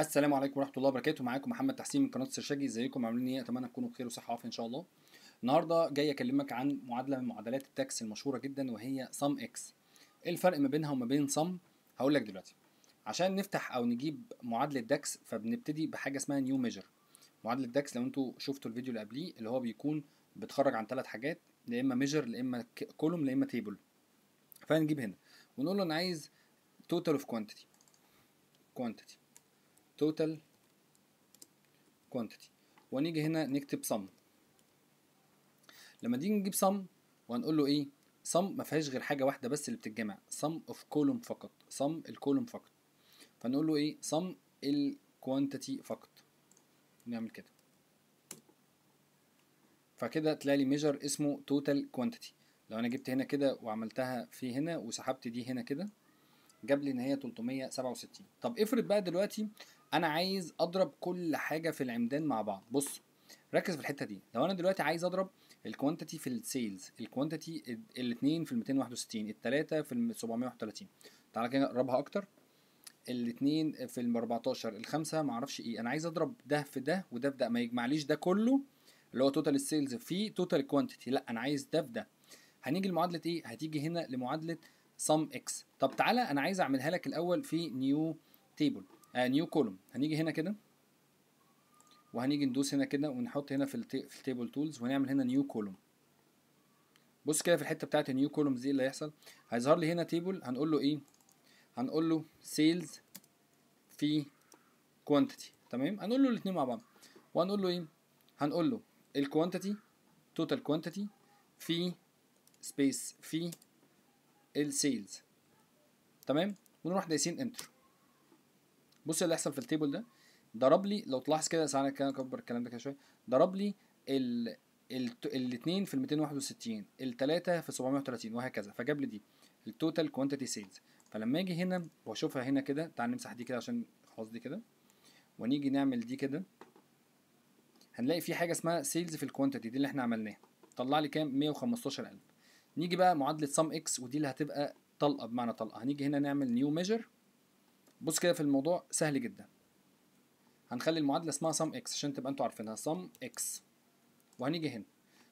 السلام عليكم ورحمه الله وبركاته معاكم محمد تحسين من قناه السرشاجي ازيكم عاملين ايه اتمنى تكونوا بخير وصحه وعافيه ان شاء الله النهارده جاي اكلمك عن معادله من معادلات التاكس المشهوره جدا وهي سم اكس ايه الفرق ما بينها وما بين سم هقول لك دلوقتي عشان نفتح او نجيب معادله داكس فبنبتدي بحاجه اسمها نيو ميجر معادله داكس لو انتوا شفتوا الفيديو اللي قبليه اللي هو بيكون بتخرج عن ثلاث حاجات يا اما ميجر يا اما كولوم يا اما تيبل فهنجيب هنا ونقول له انا عايز توتال اوف كوانتيتي كوانتيتي total quantity ونيجي هنا نكتب sum لما نيجي نجيب sum وهنقول له ايه sum ما فيهاش غير حاجه واحده بس اللي بتتجمع sum of column فقط sum الكولوم فقط فنقول له ايه sum الكوانتيتي فقط نعمل كده فكده تلاقي لي ميجر اسمه total quantity لو انا جبت هنا كده وعملتها في هنا وسحبت دي هنا كده جاب لي ان هي 367 طب افرض بقى دلوقتي انا عايز اضرب كل حاجه في العمدان مع بعض بص ركز في الحته دي لو انا دلوقتي عايز اضرب الكوانتيتي في السيلز الكوانتيتي الاثنين في ال 261 الثلاثه في ال 731 تعالى كده اقربها اكتر الاثنين في ال 14 الخمسه ما اعرفش ايه انا عايز اضرب ده في ده وده في ده ما يجمعليش ده كله اللي هو توتال السيلز في توتال كوانتيتي لا انا عايز ده في ده هنيجي لمعادله ايه هتيجي هنا لمعادله سم اكس طب تعالى انا عايز اعملها لك الاول في نيو تيبل نيو آه، كولوم هنيجي هنا كده وهنيجي ندوس هنا كده ونحط هنا في, في التيبل تولز ونعمل هنا نيو كولوم بص كده في الحته بتاعت النيو كولومز دي اللي هيحصل هيظهر لي هنا تيبل هنقول له ايه هنقول له سيلز في كوانتيتي تمام هنقول له الاثنين مع بعض وهنقول له ايه هنقول له الكوانتيتي توتال كوانتيتي في سبيس في السيلز تمام ونروح دايسين انتر بص إيه اللي هيحصل في التيبل ده ضرب لي لو تلاحظ كده ساعات كده اكبر الكلام ده كده شويه ضرب لي ال الاثنين في ال 261 الثلاثه في 730 وهكذا فجاب لي دي التوتال كوانتيتي سيلز فلما اجي هنا واشوفها هنا كده تعال نمسح دي كده عشان خلاص دي كده ونيجي نعمل دي كده هنلاقي في حاجه اسمها سيلز في الكوانتيتي دي اللي احنا عملناها طلع لي كام 115000 نيجي بقى معادله سم اكس ودي اللي هتبقى طلقه بمعنى طلقه هنيجي هنا نعمل نيو ميجر بص كده في الموضوع سهل جدا هنخلي المعادله اسمها sum x عشان تبقى انتوا عارفينها sum x وهنيجي هنا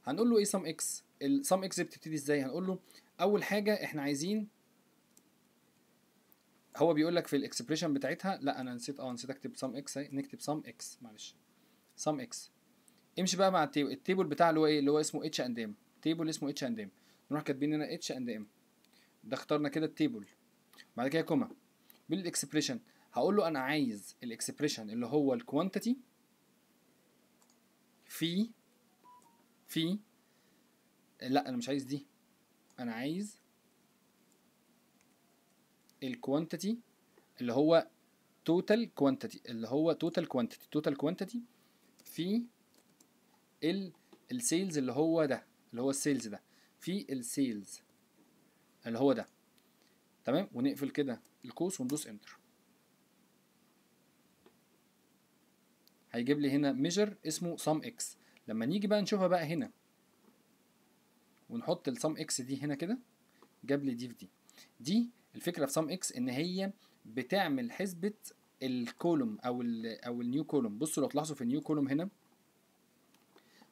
هنقول له ايه sum x ال sum x بتبتدي ازاي هنقول له اول حاجه احنا عايزين هو بيقول لك في الاكسبريشن بتاعتها لا انا نسيت اه نسيت اكتب sum x نكتب sum x معلش sum x امشي بقى مع التيبل التيبل بتاع اللي هو ايه اللي هو اسمه h and m تيبل اسمه h and m نروح كاتبين هنا h and m ده اخترنا كده التيبل بعد كده كومه بالاكسبريشن هقول له انا عايز الاكسبريشن اللي هو الكوانتيتي في في لا انا مش عايز دي انا عايز الكوانتيتي اللي هو توتال كوانتيتي اللي هو توتال كوانتيتي توتال كوانتيتي في ال السيلز اللي هو ده اللي هو السيلز ده في السيلز اللي هو ده تمام ونقفل كده الكوس وندوس انتر هيجيب لي هنا ميجر اسمه سم اكس لما نيجي بقى نشوفها بقى هنا ونحط السم اكس دي هنا كده جاب لي دي في دي دي الفكره في سم اكس ان هي بتعمل حسبه الكولوم او الـ او النيو كولوم بصوا لو تلاحظوا في النيو كولوم هنا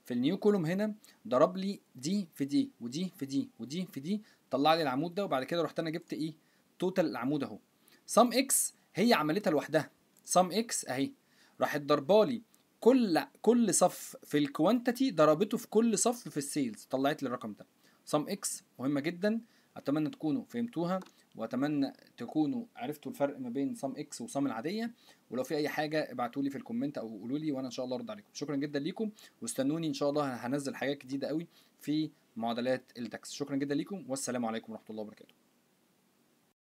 في النيو كولوم هنا ضرب لي دي في دي ودي في دي ودي في دي طلع لي العمود ده وبعد كده رحت انا جبت ايه توتال العمود اهو سم اكس هي عملتها لوحدها سم اكس اهي راحت ضربالي كل كل صف في الكوانتيتي ضربته في كل صف في السيلز طلعت لي الرقم ده سم اكس مهمه جدا اتمنى تكونوا فهمتوها واتمنى تكونوا عرفتوا الفرق ما بين سم اكس وسم العاديه ولو في اي حاجه ابعتوا لي في الكومنت او قولوا لي وانا ان شاء الله ارد عليكم شكرا جدا ليكم واستنوني ان شاء الله هنزل حاجات جديده قوي في معادلات التاكس شكرا جدا ليكم والسلام عليكم ورحمه الله وبركاته